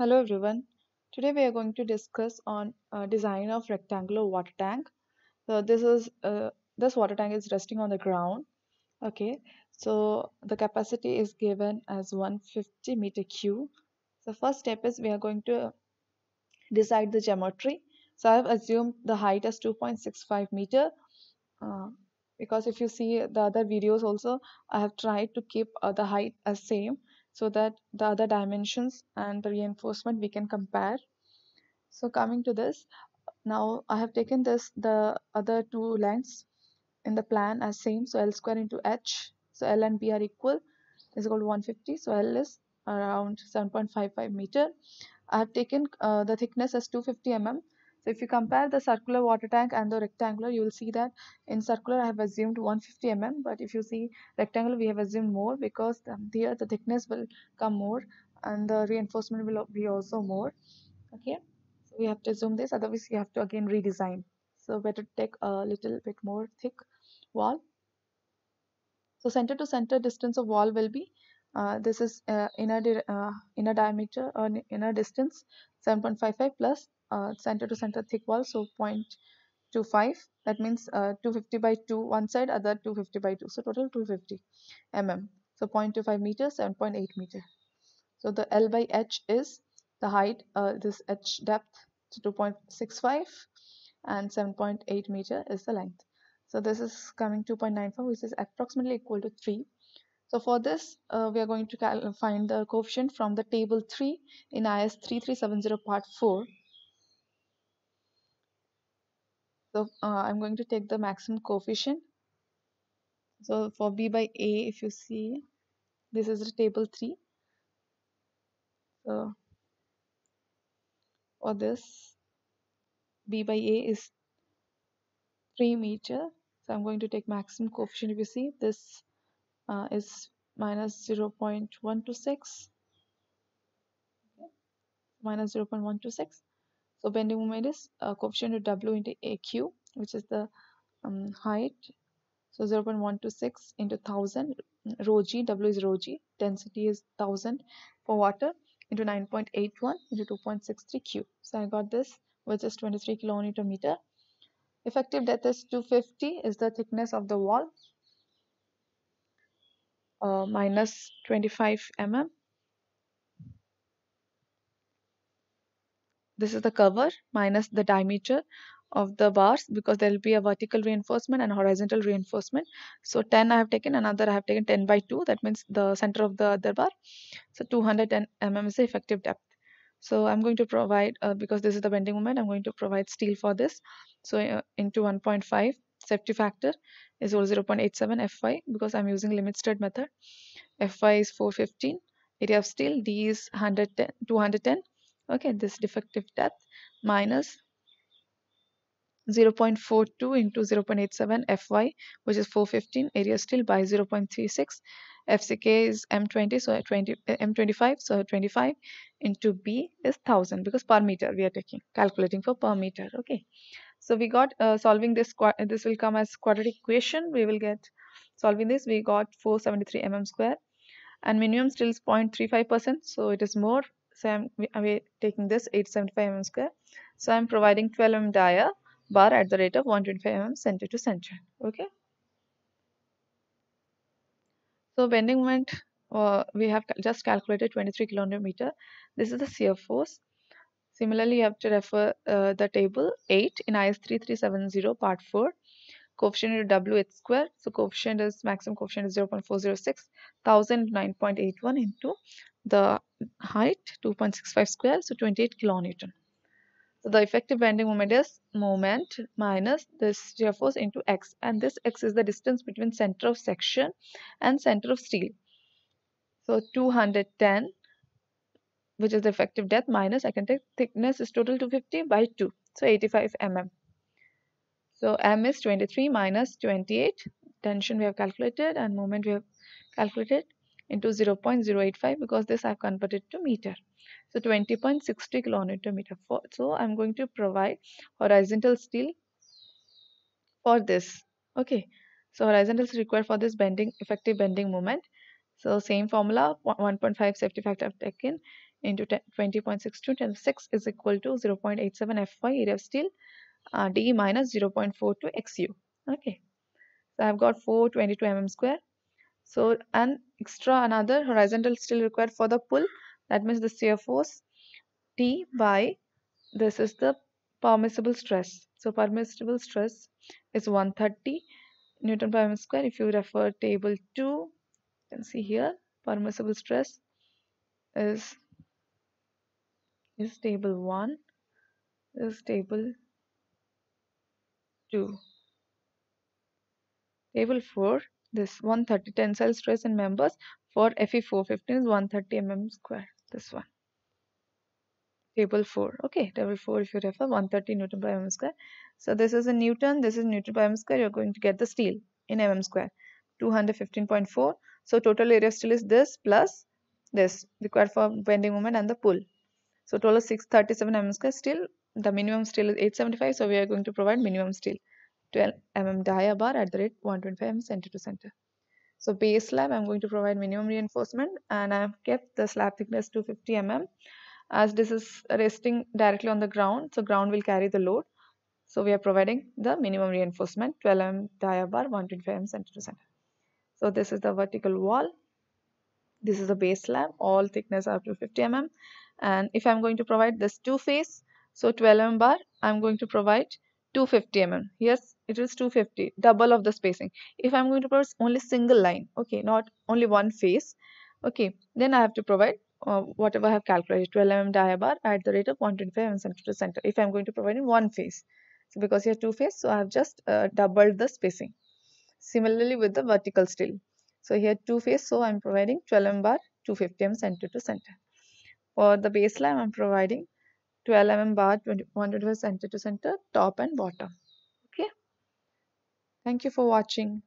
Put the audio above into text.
Hello everyone. Today we are going to discuss on uh, design of rectangular water tank. So this is uh, this water tank is resting on the ground. Okay. So the capacity is given as 150 meter cube. So first step is we are going to decide the geometry. So I have assumed the height as 2.65 meter. Uh, because if you see the other videos also, I have tried to keep uh, the height as same so that the other dimensions and the reinforcement we can compare so coming to this now I have taken this the other two lengths in the plan as same so L square into H so L and B are equal is equal to 150 so L is around 7.55 meter I have taken uh, the thickness as 250 mm so if you compare the circular water tank and the rectangular, you will see that in circular I have assumed 150 mm, but if you see rectangular, we have assumed more because um, here the thickness will come more and the reinforcement will be also more. Okay, so we have to assume this, otherwise you have to again redesign. So better take a little bit more thick wall. So center to center distance of wall will be uh, this is uh, inner di uh, inner diameter or inner distance 7.55 plus uh, center to center thick wall so 0.25 that means uh, 250 by 2 one side other 250 by 2 so total 250 mm so 0.25 meter 7.8 meter so the L by H is the height uh, this H depth so 2.65 and 7.8 meter is the length so this is coming 2.94 which is approximately equal to 3 so for this, uh, we are going to find the coefficient from the table 3 in IS 3370 part 4. So uh, I'm going to take the maximum coefficient. So for B by A, if you see, this is the table 3. So for this, B by A is 3 meter. So I'm going to take maximum coefficient. If you see, this uh, is minus 0 0.126. Okay. Minus 0 0.126 so bending moment is uh, coefficient of W into AQ, which is the um, height. So 0.126 into 1000 mm, rho g, W is rho g, density is 1000 for water into 9.81 into 2.63 Q. So I got this which is 23 kilonewton meter. Effective depth is 250 is the thickness of the wall uh, minus 25 mm this is the cover minus the diameter of the bars because there will be a vertical reinforcement and horizontal reinforcement so 10 i have taken another i have taken 10 by 2 that means the center of the other bar so 210 mm is the effective depth so i'm going to provide uh, because this is the bending moment i'm going to provide steel for this so uh, into 1.5 safety factor is 0.87 fy because i'm using limit stud method fy is 415 area of steel d is 110 210 okay this defective depth minus 0.42 into 0.87 fy which is 415 area still by 0.36 fck is m20 so 20 uh, m25 so 25 into b is 1000 because per meter we are taking calculating for per meter okay so we got uh, solving this uh, this will come as quadratic equation we will get solving this we got 473 mm square and minimum still is 0.35 percent so it is more so I'm, I'm taking this 875 mm square so I'm providing 12 mm dia bar at the rate of 125 mm center to center okay so bending moment uh, we have cal just calculated 23 kilometer this is the shear force similarly you have to refer uh, the table 8 in IS 3370 part 4 coefficient is W h square. So coefficient is maximum coefficient is 0 0.406, 1000 9.81 into the height 2.65 square so 28 kilonewton so the effective bending moment is moment minus this shear force into x and this x is the distance between center of section and center of steel so 210 which is the effective depth minus I can take thickness is total 250 by 2 so 85 mm so m is 23 minus 28 tension we have calculated and moment we have calculated into 0.085 because this I've converted to meter. So 20.60 kilonewton meter. For, so I'm going to provide horizontal steel for this. Okay. So horizontal is required for this bending effective bending moment. So same formula 1.5 safety factor I've taken into 20.62 times 6 is equal to 0.87 Fy area of steel uh, D minus 0.42 XU. Okay. So I've got 422 mm square so an extra another horizontal still required for the pull. That means the shear force T by this is the permissible stress. So permissible stress is 130 Newton per mm square. If you refer table 2, you can see here permissible stress is is table 1 is table 2 table 4 this 130 tensile stress in members for Fe415 is 130 mm square this one table 4 okay table 4 if you refer 130 newton per mm square so this is a newton this is newton per mm square you're going to get the steel in mm square 215.4 so total area of steel is this plus this required for bending moment and the pull so total 637 mm square steel the minimum steel is 875 so we are going to provide minimum steel 12 mm dia bar at the rate 125 mm center to center. So base slab, I'm going to provide minimum reinforcement and I've kept the slab thickness to 50 mm as this is resting directly on the ground. So ground will carry the load. So we are providing the minimum reinforcement 12 mm dia bar 125 mm center to center. So this is the vertical wall. This is the base slab. All thickness up to 50 mm. And if I'm going to provide this two face, so 12 mm bar, I'm going to provide 250 mm yes it is 250 double of the spacing if i'm going to provide only single line okay not only one face okay then i have to provide uh, whatever i have calculated 12 mm diabar at the rate of 125 mm center to center if i'm going to provide in one face so because here two face so i have just uh, doubled the spacing similarly with the vertical steel so here two face so i'm providing 12 mm bar 250 mm center to center for the baseline i'm providing 12 mm bar 125 center to center top and bottom okay thank you for watching